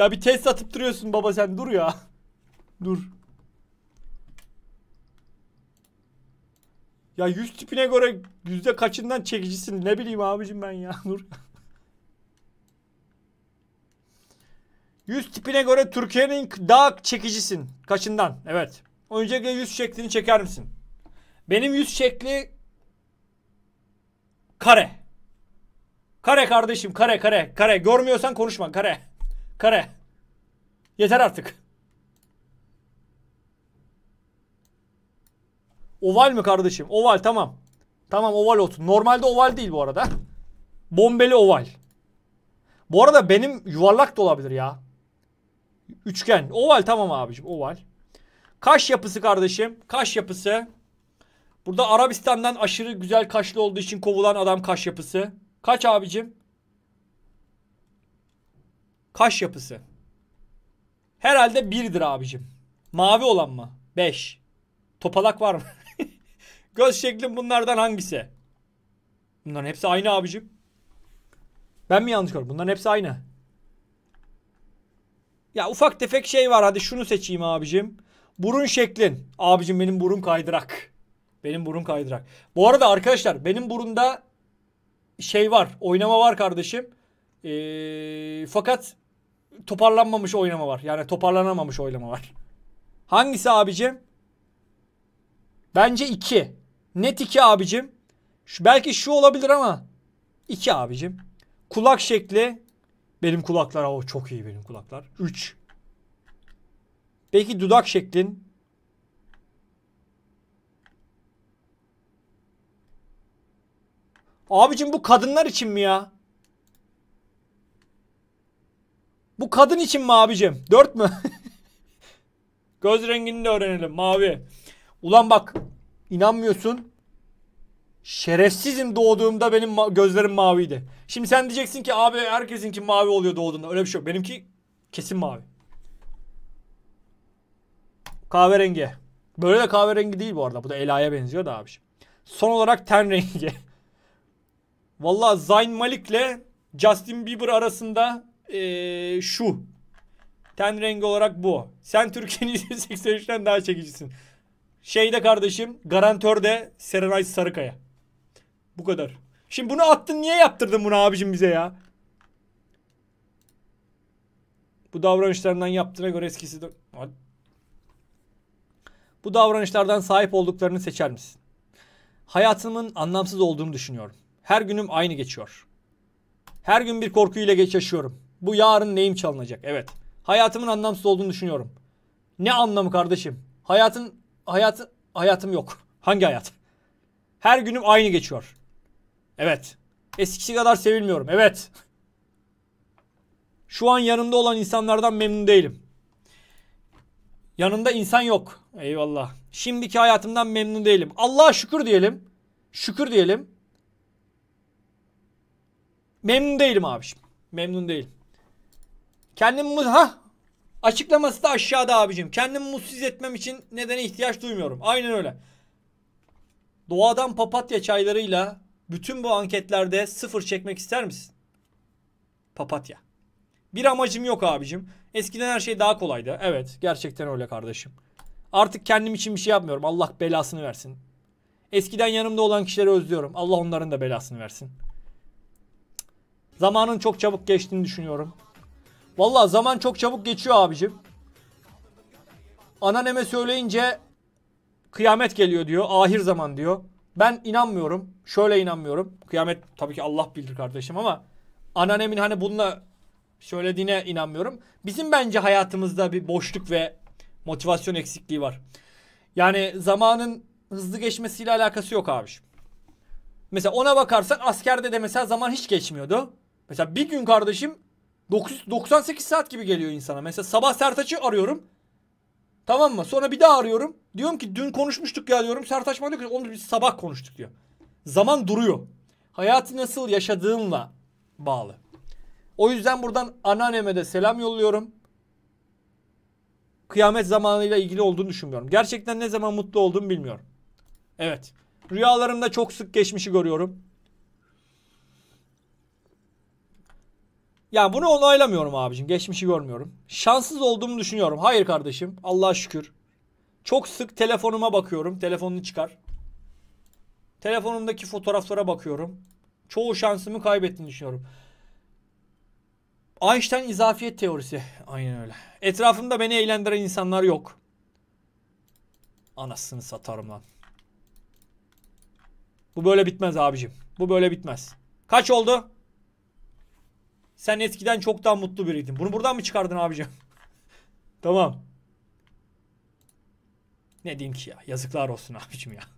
Ya bir test atıp duruyorsun baba sen dur ya. dur. Ya yüz tipine göre yüzde kaçından çekicisin ne bileyim abicim ben ya dur. yüz tipine göre Türkiye'nin daha çekicisin kaçından evet. Öncelikle yüz şeklini çeker misin? Benim yüz şekli kare. Kare kardeşim kare kare kare görmüyorsan konuşma kare. Kare. Yeter artık. Oval mı kardeşim? Oval tamam. Tamam oval olsun. Normalde oval değil bu arada. Bombeli oval. Bu arada benim yuvarlak da olabilir ya. Üçgen. Oval tamam abicim oval. Kaş yapısı kardeşim. Kaş yapısı. Burada Arabistan'dan aşırı güzel kaşlı olduğu için kovulan adam kaş yapısı. Kaç abicim? Kaş yapısı. Herhalde 1'dir abicim. Mavi olan mı? 5. Topalak var mı? Göz şeklim bunlardan hangisi? Bunların hepsi aynı abicim. Ben mi yanlış gördüm? Bunların hepsi aynı. Ya ufak tefek şey var. Hadi şunu seçeyim abicim. Burun şeklin. Abicim benim burun kaydırak. Benim burun kaydırak. Bu arada arkadaşlar benim burunda şey var. Oynama var kardeşim. Ee, fakat toparlanmamış oynama var. Yani toparlanamamış oynama var. Hangisi abicim? Bence 2. Net 2 abicim. Şu, belki şu olabilir ama 2 abicim. Kulak şekli. Benim kulaklar o çok iyi benim kulaklar. 3. Peki dudak şeklin. Abicim bu kadınlar için mi ya? Bu kadın için mi abicim? Dört mü? Göz rengini de öğrenelim. Mavi. Ulan bak. inanmıyorsun. Şerefsizim doğduğumda benim ma- gözlerim maviydi. Şimdi sen diyeceksin ki abi herkesinki mavi oluyor doğduğunda. Öyle bir şey yok. Benimki kesin mavi. Kahverengi. Böyle de kahverengi değil bu arada. Bu da Ela'ya benziyor da abi. Son olarak ten rengi. Vallahi Zayn Malik'le Justin Bieber arasında ee, şu. Ten rengi olarak bu. Sen Türkiye'nin %83'ten daha çekicisin. Şeyde kardeşim garantör de Serenay Sarıkaya. Bu kadar. Şimdi bunu attın niye yaptırdın bunu abicim bize ya? Bu davranışlarından yaptığına göre eskisi de... Bu davranışlardan sahip olduklarını seçer misin? Hayatımın anlamsız olduğunu düşünüyorum. Her günüm aynı geçiyor. Her gün bir korkuyla geç yaşıyorum. Bu yarın neyim çalınacak? Evet. Hayatımın anlamsız olduğunu düşünüyorum. Ne anlamı kardeşim? Hayatın hayatı hayatım yok. Hangi hayat? Her günüm aynı geçiyor. Evet. Eskisi kadar sevilmiyorum. Evet. Şu an yanımda olan insanlardan memnun değilim. Yanımda insan yok. Eyvallah. Şimdiki hayatımdan memnun değilim. Allah'a şükür diyelim. Şükür diyelim. Memnun değilim abiciğim. Memnun değilim. Kendimi ha açıklaması da aşağıda abicim. Kendimi mutsuz etmem için nedene ihtiyaç duymuyorum. Aynen öyle. Doğadan papatya çaylarıyla bütün bu anketlerde sıfır çekmek ister misin? Papatya. Bir amacım yok abicim. Eskiden her şey daha kolaydı. Evet gerçekten öyle kardeşim. Artık kendim için bir şey yapmıyorum. Allah belasını versin. Eskiden yanımda olan kişileri özlüyorum. Allah onların da belasını versin. Zamanın çok çabuk geçtiğini düşünüyorum. Valla zaman çok çabuk geçiyor abicim. Ananeme söyleyince kıyamet geliyor diyor. Ahir zaman diyor. Ben inanmıyorum. Şöyle inanmıyorum. Kıyamet tabii ki Allah bildir kardeşim ama ananemin hani bununla söylediğine inanmıyorum. Bizim bence hayatımızda bir boşluk ve motivasyon eksikliği var. Yani zamanın hızlı geçmesiyle alakası yok abiciğim. Mesela ona bakarsan askerde de mesela zaman hiç geçmiyordu. Mesela bir gün kardeşim 9, 98 saat gibi geliyor insana. Mesela sabah Sertaç'ı arıyorum. Tamam mı? Sonra bir daha arıyorum. Diyorum ki dün konuşmuştuk ya diyorum. Sertaç bana diyor ki oğlum biz sabah konuştuk diyor. Zaman duruyor. Hayatı nasıl yaşadığınla bağlı. O yüzden buradan anneanneme de selam yolluyorum. Kıyamet zamanıyla ilgili olduğunu düşünmüyorum. Gerçekten ne zaman mutlu olduğumu bilmiyorum. Evet. Rüyalarımda çok sık geçmişi görüyorum. Yani bunu onaylamıyorum abicim. Geçmişi görmüyorum. Şanssız olduğumu düşünüyorum. Hayır kardeşim. Allah'a şükür. Çok sık telefonuma bakıyorum. Telefonunu çıkar. Telefonumdaki fotoğraflara bakıyorum. Çoğu şansımı kaybettiğini düşünüyorum. Einstein izafiyet teorisi. Aynen öyle. Etrafımda beni eğlendiren insanlar yok. Anasını satarım lan. Bu böyle bitmez abicim. Bu böyle bitmez. Kaç oldu? Sen eskiden çok daha mutlu biriydin. Bunu buradan mı çıkardın abicim? tamam. Ne diyeyim ki ya? Yazıklar olsun abicim ya.